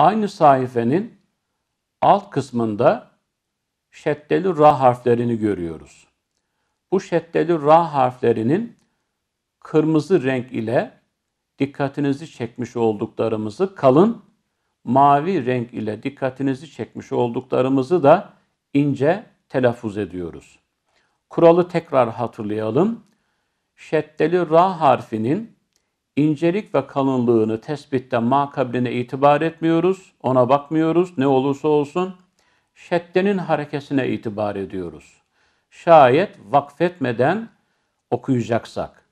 Aynı sayfenin alt kısmında şeddeli ra harflerini görüyoruz. Bu şeddeli ra harflerinin kırmızı renk ile dikkatinizi çekmiş olduklarımızı kalın, mavi renk ile dikkatinizi çekmiş olduklarımızı da ince telaffuz ediyoruz. Kuralı tekrar hatırlayalım. Şeddeli ra harfinin incelik ve kalınlığını tespitte makabline itibar etmiyoruz. Ona bakmıyoruz ne olursa olsun. Şeddenin harekesine itibar ediyoruz. Şayet vakfetmeden okuyacaksak,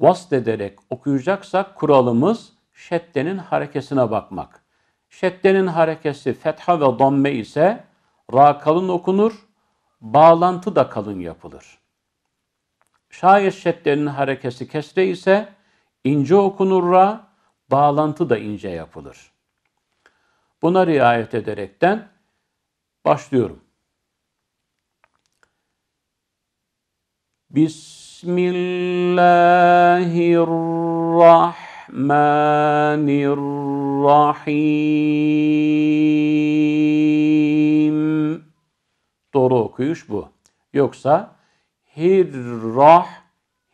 vast ederek okuyacaksak kuralımız şeddenin harekesine bakmak. Şeddenin harekesi fetha ve damme ise ra kalın okunur, bağlantı da kalın yapılır. Şayet şeddenin harekesi kesre ise ince okunur ra, bağlantı da ince yapılır. Buna riayet ederekten başlıyorum. Bismillahirrahmanirrahim. Doğru okuyuş bu. Yoksa hirrah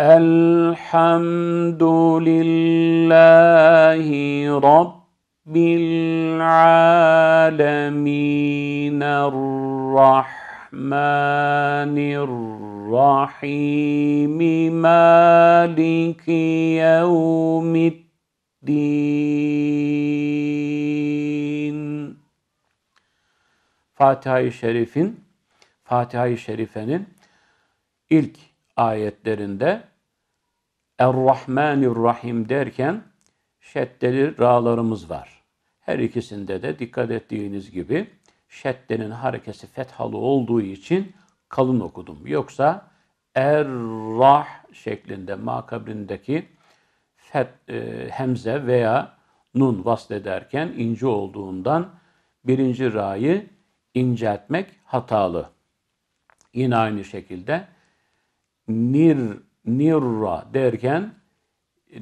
الحمد لله رب العالمين الرحمن الرحيم مالك يوم الدين فاتحة الشريفين فاتحة الشريفين إلكي ilk ayetlerinde Er-Rahmanir-Rahim derken şeddeli ra'larımız var. Her ikisinde de dikkat ettiğiniz gibi şeddenin harekesi fethalı olduğu için kalın okudum. Yoksa Er-Rah şeklinde makabrindeki fet, e, hemze veya nun vaslederken ince olduğundan birinci ra'yı inceltmek hatalı. Yine aynı şekilde nir, nirra derken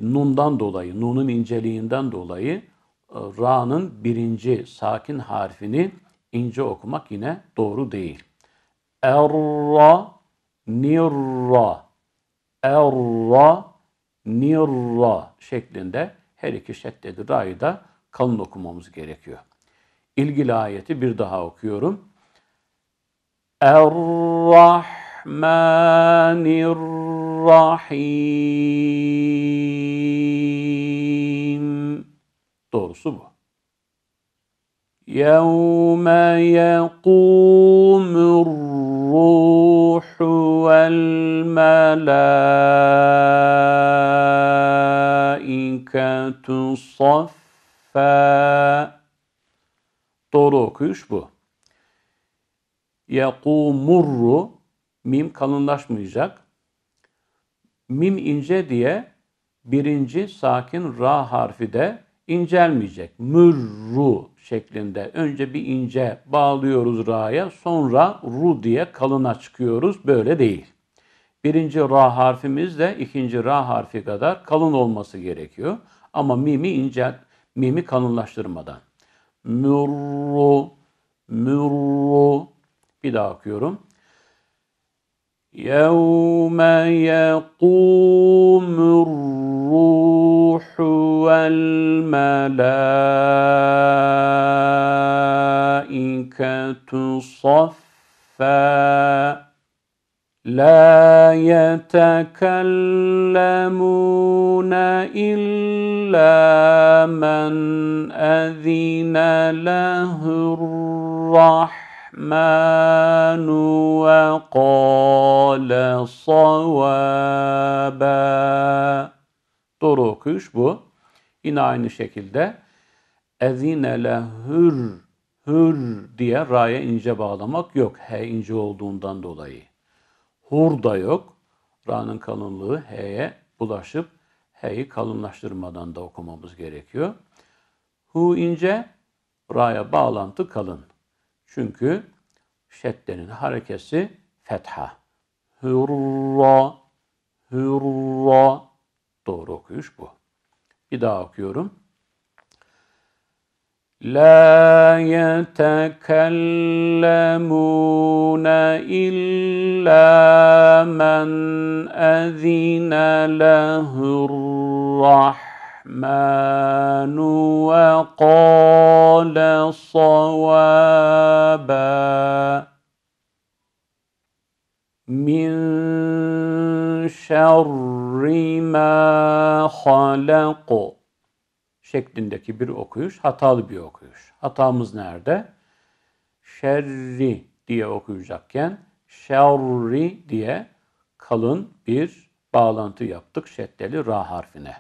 nundan dolayı, nunun inceliğinden dolayı e, ra'nın birinci sakin harfini ince okumak yine doğru değil. Erra, nirra, erra, nirra şeklinde her iki şeddedi ra'yı da kalın okumamız gerekiyor. İlgili ayeti bir daha okuyorum. er الرحمن الرحيم Doğrusu bu. يَوْمَ يَقُومُ الرُّوحُ وَالْمَلَائِكَةُ صَفًّا Doğru okuyuş bu. يَقُومُرُّ mim kalınlaşmayacak. Mim ince diye birinci sakin ra harfi de incelmeyecek. Mürru şeklinde. Önce bir ince bağlıyoruz ra'ya sonra ru diye kalına çıkıyoruz. Böyle değil. Birinci ra harfimiz de ikinci ra harfi kadar kalın olması gerekiyor. Ama mimi ince, mimi kalınlaştırmadan. Mürru, mürru. Bir daha okuyorum. يوم يقوم الروح والملائكة صفا لا يتكلمون إلا من أذن له الرحمن الرحمن وقال صوابا Doğru okuyuş bu. Yine aynı şekilde ezine le hür hür diye ra'ya ince bağlamak yok. H ince olduğundan dolayı. Hur da yok. Ra'nın kalınlığı H'ye bulaşıp H'yi kalınlaştırmadan da okumamız gerekiyor. Hu ince, ra'ya bağlantı kalın. Çünkü şeddenin harekesi fetha. Hurra, hurra. Doğru okuyuş bu. Bir daha okuyorum. La yetekellemune illa men ezine lehurrahman الرحمن وقال صوابا من شر ma halaqu şeklindeki bir okuyuş, hatalı bir okuyuş. Hatamız nerede? Şerri diye okuyacakken şerri diye kalın bir bağlantı yaptık şeddeli ra harfine.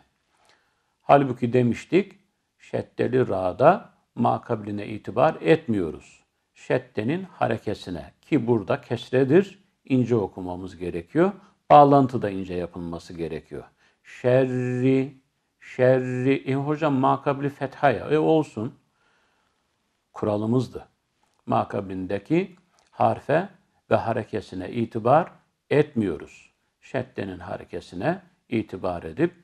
Halbuki demiştik şeddeli ra'da makabiline itibar etmiyoruz. Şeddenin harekesine ki burada kesredir ince okumamız gerekiyor. Bağlantı da ince yapılması gerekiyor. Şerri, şerri. E hocam makabli fethaya. E olsun. Kuralımızdı. Makabindeki harfe ve harekesine itibar etmiyoruz. Şeddenin harekesine itibar edip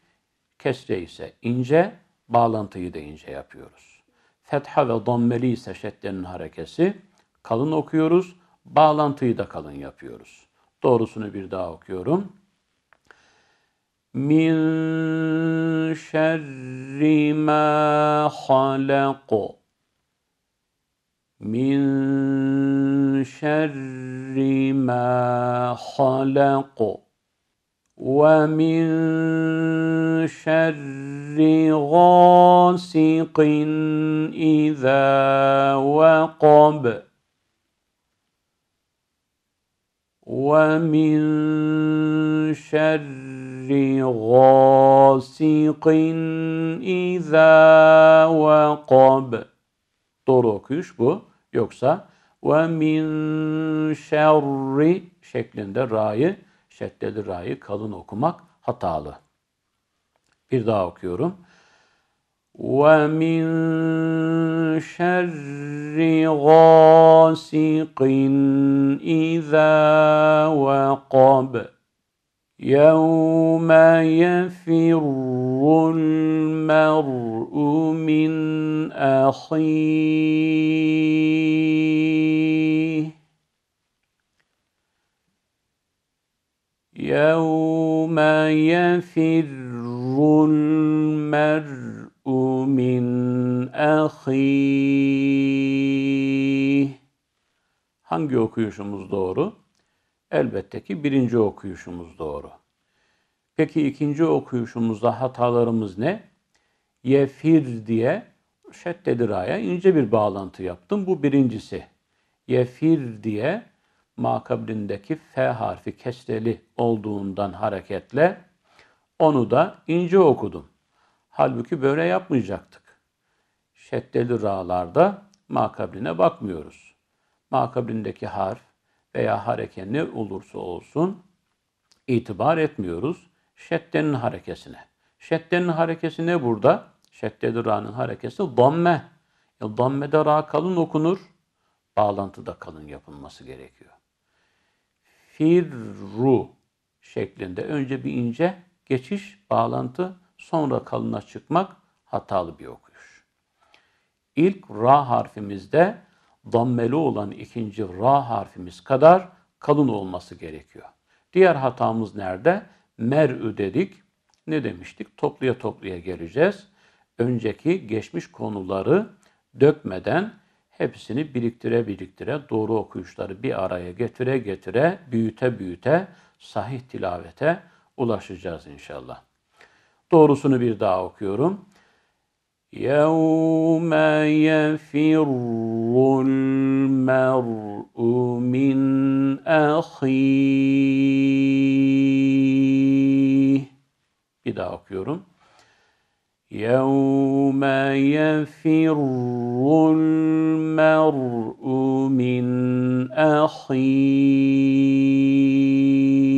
Kesre ise ince, bağlantıyı da ince yapıyoruz. Fetha ve dammeli ise şeddenin harekesi kalın okuyoruz. Bağlantıyı da kalın yapıyoruz. Doğrusunu bir daha okuyorum. Min şerri ma halaku. Min şerri ma halak. ومن شر غاسق إذا وقب ومن شر غاسق إذا وقب Doğru okuyuş bu. Yoksa ve min şerri şeklinde ra'yı şeddeli ra'yı kalın okumak hatalı. Bir daha okuyorum. وَمِنْ شَرِّ غَاسِقٍ اِذَا وَقَبْ يَوْمَ يَفِرُّ الْمَرْءُ مِنْ أَخِيهِ يوم يفر المرء من أخيه Hangi okuyuşumuz doğru? Elbette ki birinci okuyuşumuz doğru. Peki ikinci okuyuşumuzda hatalarımız ne? Yefir diye şeddediraya ince bir bağlantı yaptım. Bu birincisi. Yefir diye makablindeki F harfi kesreli olduğundan hareketle onu da ince okudum. Halbuki böyle yapmayacaktık. Şeddeli ra'larda makabline bakmıyoruz. Makablindeki harf veya hareke ne olursa olsun itibar etmiyoruz. Şeddenin harekesine. Şeddenin harekesi ne burada? Şeddeli ra'nın harekesi damme. E, dammede ra kalın okunur. Bağlantıda kalın yapılması gerekiyor firru şeklinde önce bir ince geçiş, bağlantı, sonra kalına çıkmak hatalı bir okuyuş. İlk ra harfimizde dammeli olan ikinci ra harfimiz kadar kalın olması gerekiyor. Diğer hatamız nerede? Mer'ü dedik. Ne demiştik? Topluya topluya geleceğiz. Önceki geçmiş konuları dökmeden hepsini biriktire biriktire doğru okuyuşları bir araya getire getire büyüte büyüte sahih tilavete ulaşacağız inşallah. Doğrusunu bir daha okuyorum. يَوْمَ يَفِرُّ الْمَرْءُ مِنْ أَخِيهِ Bir daha okuyorum. يوم يفر المرء من أخيه